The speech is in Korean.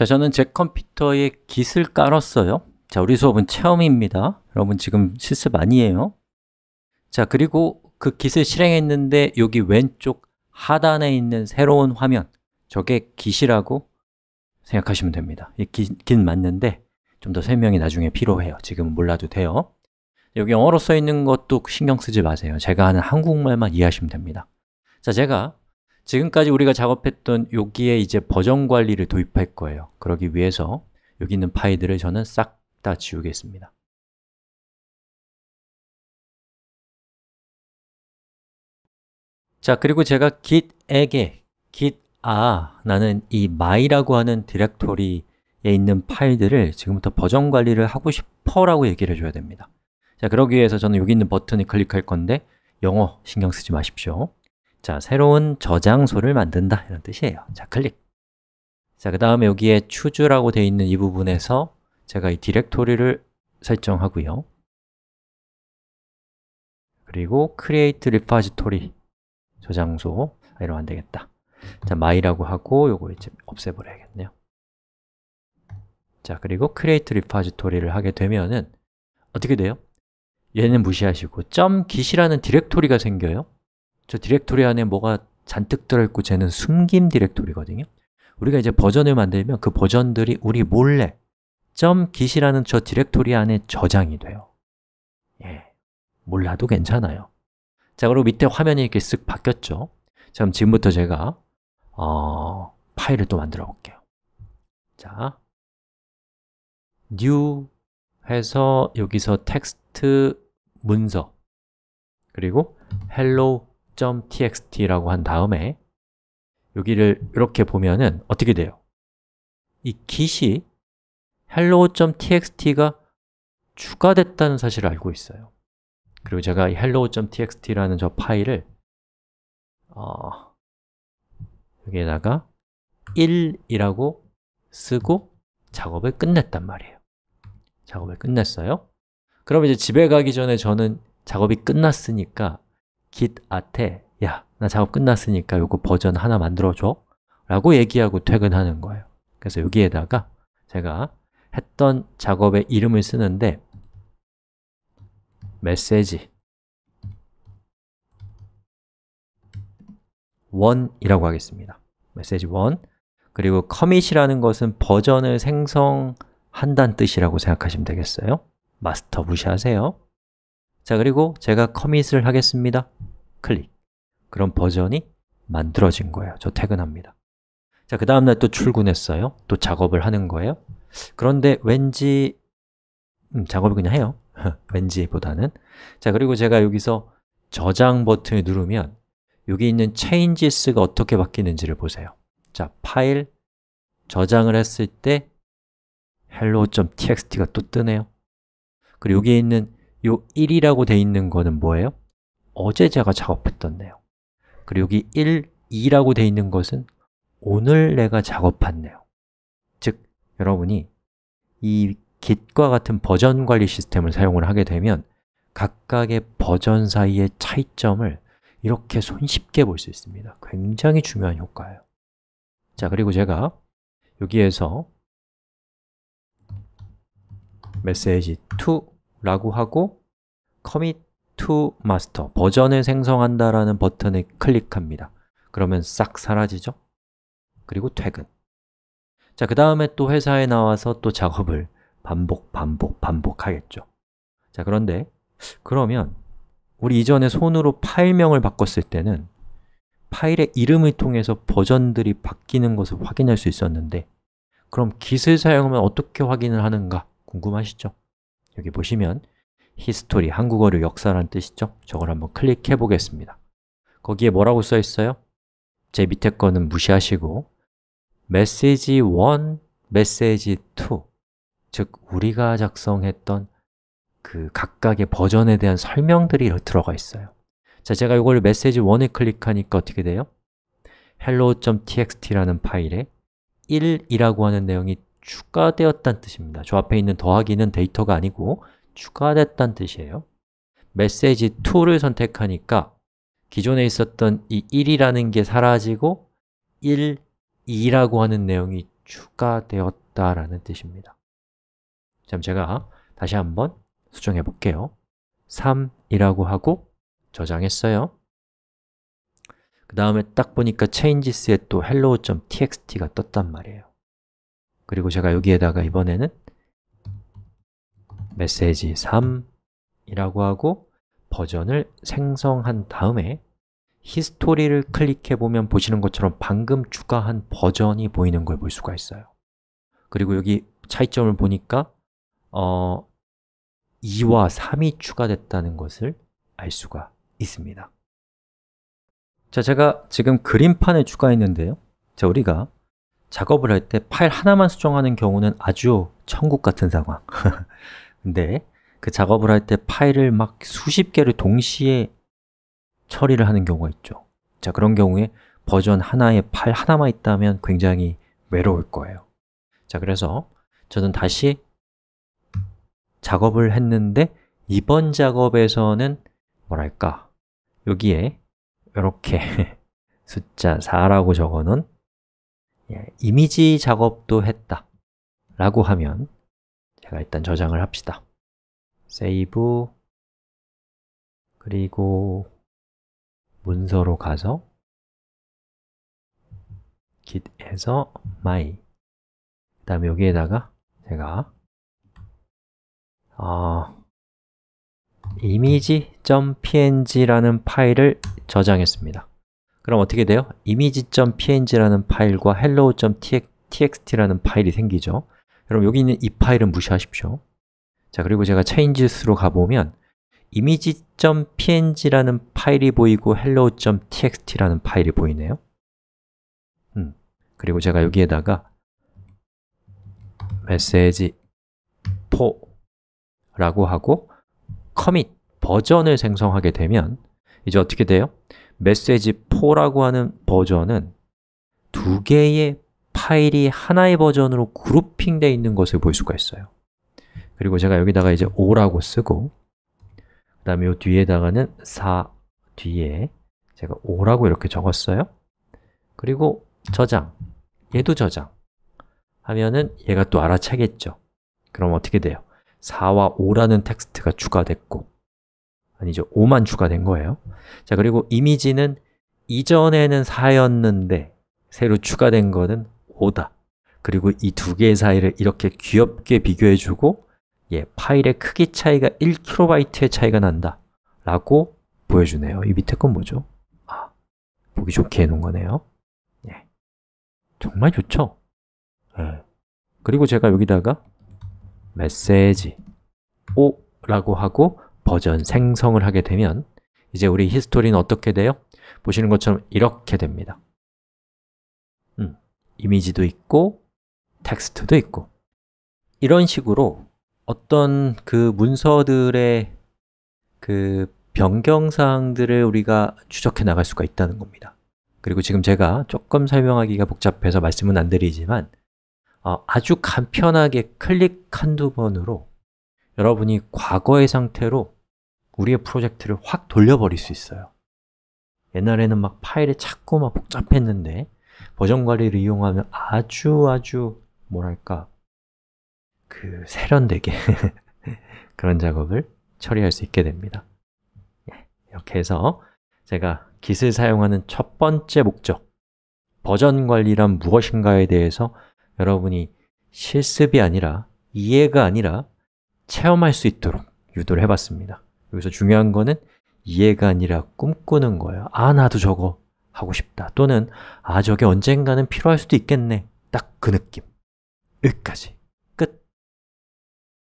자, 저는 제 컴퓨터에 깃을 깔았어요 자, 우리 수업은 체험입니다 여러분 지금 실습 아니에요 자, 그리고 그 깃을 실행했는데 여기 왼쪽 하단에 있는 새로운 화면 저게 깃이라고 생각하시면 됩니다 이 깃, 깃 맞는데 좀 더 설명이 나중에 필요해요 지금 몰라도 돼요 여기 영어로 써 있는 것도 신경 쓰지 마세요 제가 하는 한국말만 이해하시면 됩니다 자, 제가 지금까지 우리가 작업했던 여기에 이제 버전 관리를 도입할 거예요 그러기 위해서 여기 있는 파일들을 저는 싹 다 지우겠습니다 자, 그리고 제가 git에게 git 아 나는 이 my라고 하는 디렉토리에 있는 파일들을 지금부터 버전 관리를 하고 싶어 라고 얘기를 해줘야 됩니다 자, 그러기 위해서 저는 여기 있는 버튼을 클릭할 건데 영어 신경 쓰지 마십시오 자, 새로운 저장소를 만든다 이런 뜻이에요 자, 클릭 자, 그 다음에 여기에 추주라고 되어 있는 이 부분에서 제가 이 디렉토리를 설정하고요 그리고 create repository 저장소 아, 이러면 안 되겠다 자, my라고 하고 요거 이제 없애버려야겠네요 자, 그리고 create repository를 하게 되면은 어떻게 돼요? 얘는 무시하시고 .git이라는 디렉토리가 생겨요 저 디렉토리 안에 뭐가 잔뜩 들어있고 쟤는 숨김 디렉토리거든요 우리가 이제 버전을 만들면 그 버전들이 우리 몰래 .git이라는 저 디렉토리 안에 저장이 돼요 예, 몰라도 괜찮아요 자, 그리고 밑에 화면이 이렇게 쓱 바뀌었죠 그럼 지금부터 제가 어, 파일을 또 만들어 볼게요 자, new 해서 여기서 텍스트 문서 그리고 hello txt라고 한 다음에 여기를 이렇게 보면은 어떻게 돼요? 이 git이 hello.txt가 추가됐다는 사실을 알고 있어요 그리고 제가 이 hello.txt라는 저 파일을 어, 여기에다가 1이라고 쓰고 작업을 끝냈단 말이에요 작업을 끝냈어요 그럼 이제 집에 가기 전에 저는 작업이 끝났으니까 git한테 야, 나 작업 끝났으니까 이거 버전 하나 만들어줘 라고 얘기하고 퇴근하는 거예요 그래서 여기에다가 제가 했던 작업의 이름을 쓰는데 메시지 1이라고 하겠습니다 메시지 1 그리고 c o m m i t 이라는 것은 버전을 생성한다는 뜻이라고 생각하시면 되겠어요 마스터 무시하세요 자, 그리고 제가 커밋을 하겠습니다. 클릭. 그럼 버전이 만들어진 거예요. 저 퇴근합니다. 자, 그 다음날 또 출근했어요. 또 작업을 하는 거예요. 그런데 왠지 음, 작업을 그냥 해요. 왠지보다는 자, 그리고 제가 여기서 저장 버튼을 누르면 여기 있는 changes가 어떻게 바뀌는지를 보세요. 자, 파일 저장을 했을 때 hello.txt가 또 뜨네요. 그리고 여기에 있는 요 1이라고 돼 있는 거는 뭐예요? 어제 제가 작업했던 내용 그리고 여기 1, 2라고 돼 있는 것은 오늘 내가 작업한 내용 즉, 여러분이 이 Git과 같은 버전 관리 시스템을 사용을 하게 되면 각각의 버전 사이의 차이점을 이렇게 손쉽게 볼 수 있습니다 굉장히 중요한 효과예요 자, 그리고 제가 여기에서 메시지 2 라고 하고 commit to master 버전을 생성한다 라는 버튼을 클릭합니다 그러면 싹 사라지죠? 그리고 퇴근 자, 그 다음에 또 회사에 나와서 또 작업을 반복, 반복, 반복하겠죠 자, 그런데 그러면 우리 이전에 손으로 파일명을 바꿨을 때는 파일의 이름을 통해서 버전들이 바뀌는 것을 확인할 수 있었는데 그럼 git을 사용하면 어떻게 확인을 하는가 궁금하시죠? 여기 보시면 히스토리, 한국어로 역사란 뜻이죠? 저걸 한번 클릭해 보겠습니다 거기에 뭐라고 써 있어요? 제 밑에 거는 무시하시고 메시지 1, 메시지 2 즉, 우리가 작성했던 그 각각의 버전에 대한 설명들이 들어가 있어요 자, 제가 이걸 메시지 1을 클릭하니까 어떻게 돼요? hello.txt라는 파일에 1이라고 하는 내용이 추가되었다는 뜻입니다. 저 앞에 있는 더하기는 데이터가 아니고 추가됐다는 뜻이에요. 메시지 2를 선택하니까 기존에 있었던 이 1이라는 게 사라지고 1, 2라고 하는 내용이 추가되었다라는 뜻입니다. 그럼 제가 다시 한번 수정해 볼게요. 3이라고 하고 저장했어요. 그 다음에 딱 보니까 changes에 또 hello.txt가 떴단 말이에요. 그리고 제가 여기에다가 이번에는 메시지 3이라고 하고 버전을 생성한 다음에 히스토리를 클릭해 보면 보시는 것처럼 방금 추가한 버전이 보이는 걸 볼 수가 있어요 그리고 여기 차이점을 보니까 어, 2와 3이 추가됐다는 것을 알 수가 있습니다 자, 제가 지금 그림판에 추가했는데요 자, 우리가 작업을 할 때 파일 하나만 수정하는 경우는 아주 천국 같은 상황 근데 그 작업을 할 때 파일을 막 수십 개를 동시에 처리를 하는 경우가 있죠 자 그런 경우에 버전 하나에 파일 하나만 있다면 굉장히 외로울 거예요 자 그래서 저는 다시 작업을 했는데 이번 작업에서는 뭐랄까 여기에 이렇게 숫자 4라고 적어놓은 예, 이미지 작업도 했다 라고 하면 제가 일단 저장을 합시다 세이브 그리고 문서로 가서 git에서 my 그 다음에 여기에다가 제가 어, i m a p n g 라는 파일을 저장했습니다 그럼 어떻게 돼요? image.png라는 파일과 hello.txt라는 파일이 생기죠 여러분 여기 있는 이 파일은 무시하십시오 자 그리고 제가 changes로 가보면 image.png라는 파일이 보이고 hello.txt라는 파일이 보이네요 음, 그리고 제가 여기에다가 message f 라고 하고 commit 버전을 생성하게 되면 이제 어떻게 돼요? 메시지 4라고 하는 버전은 두 개의 파일이 하나의 버전으로 그룹핑되어 있는 것을 볼 수가 있어요. 그리고 제가 여기다가 이제 5라고 쓰고 그 다음에 이 뒤에다가는 4 뒤에 제가 5라고 이렇게 적었어요. 그리고 저장, 얘도 저장 하면은 얘가 또알아차겠죠 그럼 어떻게 돼요? 4와 5라는 텍스트가 추가됐고 아니죠. 5만 추가된 거예요. 자, 그리고 이미지는 이전에는 4였는데 새로 추가된 거는 5다. 그리고 이 두 개의 사이를 이렇게 귀엽게 비교해주고 예, 파일의 크기 차이가 1KB의 차이가 난다 라고 보여주네요. 이 밑에 건 뭐죠? 아, 보기 좋게 해놓은 거네요. 예, 정말 좋죠? 예. 그리고 제가 여기다가 메시지 5라고 하고 버전 생성을 하게 되면 이제 우리 히스토리는 어떻게 돼요? 보시는 것처럼 이렇게 됩니다 음, 이미지도 있고 텍스트도 있고 이런 식으로 어떤 그 문서들의 그 변경사항들을 우리가 추적해 나갈 수가 있다는 겁니다 그리고 지금 제가 조금 설명하기가 복잡해서 말씀은 안 드리지만 어, 아주 간편하게 클릭 한두 번으로 여러분이 과거의 상태로 우리의 프로젝트를 확 돌려버릴 수 있어요 옛날에는 막 파일이 자꾸 막 복잡했는데 버전 관리를 이용하면 아주 아주 뭐랄까 그 세련되게 그런 작업을 처리할 수 있게 됩니다 예, 이렇게 해서 제가 Git을 사용하는 첫 번째 목적 버전 관리란 무엇인가에 대해서 여러분이 실습이 아니라 이해가 아니라 체험할 수 있도록 유도를 해봤습니다 여기서 중요한 거는 이해가 아니라 꿈꾸는 거예요 아, 나도 저거 하고 싶다 또는 아, 저게 언젠가는 필요할 수도 있겠네 딱 그 느낌 여기까지